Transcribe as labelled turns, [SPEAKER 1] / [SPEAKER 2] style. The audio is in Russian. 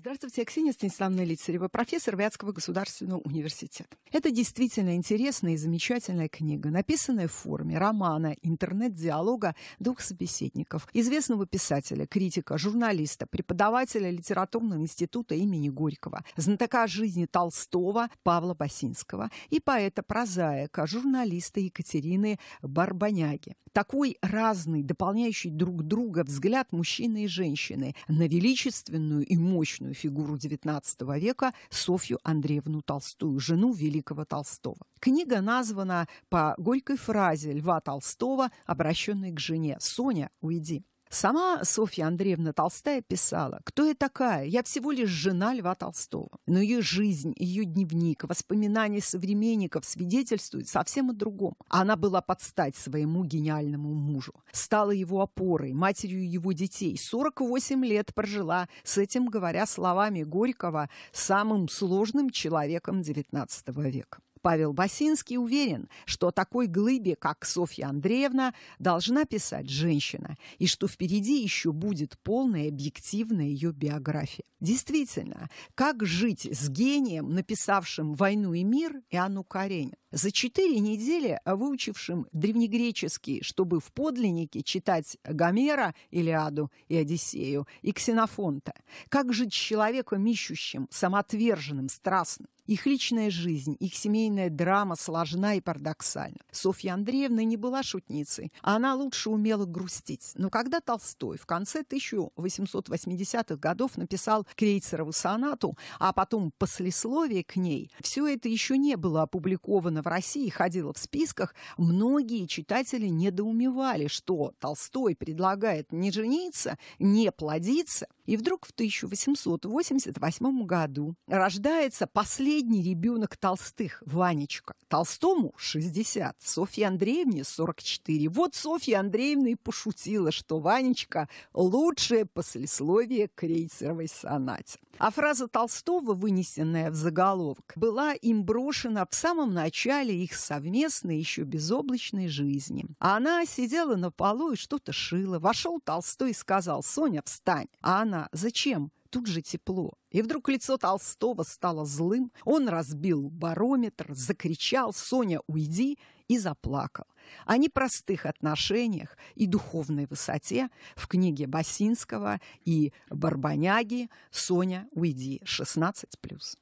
[SPEAKER 1] Здравствуйте, я Ксения Станиславовна Лицарева, профессор Вятского государственного университета. Это действительно интересная и замечательная книга, написанная в форме романа, интернет-диалога двух собеседников, известного писателя, критика, журналиста, преподавателя литературного института имени Горького, знатока жизни Толстого Павла Басинского и поэта-прозаика, журналиста Екатерины Барбаняги. Такой разный, дополняющий друг друга взгляд мужчины и женщины на величественную и мощную центральную фигуру XIX века Софью Андреевну Толстую, жену великого Толстого. Книга названа по горькой фразе Льва Толстого, обращенной к жене «Соня, уйди». Сама Софья Андреевна Толстая писала, кто я такая, я всего лишь жена Льва Толстого. Но ее жизнь, ее дневник, воспоминания современников свидетельствуют совсем о другом. Она была под стать своему гениальному мужу, стала его опорой, матерью его детей. 48 лет прожила, с этим говоря словами Горького, самым сложным человеком XIX века. Павел Басинский уверен, что такой глыбе, как Софья Андреевна, должна писать женщина, и что впереди еще будет полная объективная ее биография. Действительно, как жить с гением, написавшим «Войну и мир» и Анну Каренину? За четыре недели выучившим древнегреческий, чтобы в подлиннике читать Гомера, Илиаду и Одиссею, и Ксенофонта, как же человеком ищущим, самоотверженным, страстным, их личная жизнь, их семейная драма сложна и парадоксальна. Софья Андреевна не была шутницей, а она лучше умела грустить. Но когда Толстой в конце 1880-х годов написал Крейцерову сонату, а потом послесловие к ней, все это еще не было опубликовано особенно в России, ходила в списках, многие читатели недоумевали, что Толстой предлагает не жениться, не плодиться. И вдруг в 1888 году рождается последний ребенок Толстых, Ванечка. Толстому 60, Софье Андреевне 44. Вот Софья Андреевна и пошутила, что Ванечка – лучшее послесловие крейсеровой сонате. А фраза Толстого, вынесенная в заголовок, была им брошена в самом начале начале их совместной, еще безоблачной жизни. А она сидела на полу и что-то шила. Вошел Толстой и сказал, «Соня, встань!» А она, «Зачем?» Тут же тепло. И вдруг лицо Толстого стало злым. Он разбил барометр, закричал «Соня, уйди!» и заплакал. О непростых отношениях и духовной высоте в книге Басинского и Барбаняги «Соня, уйди!» 16+.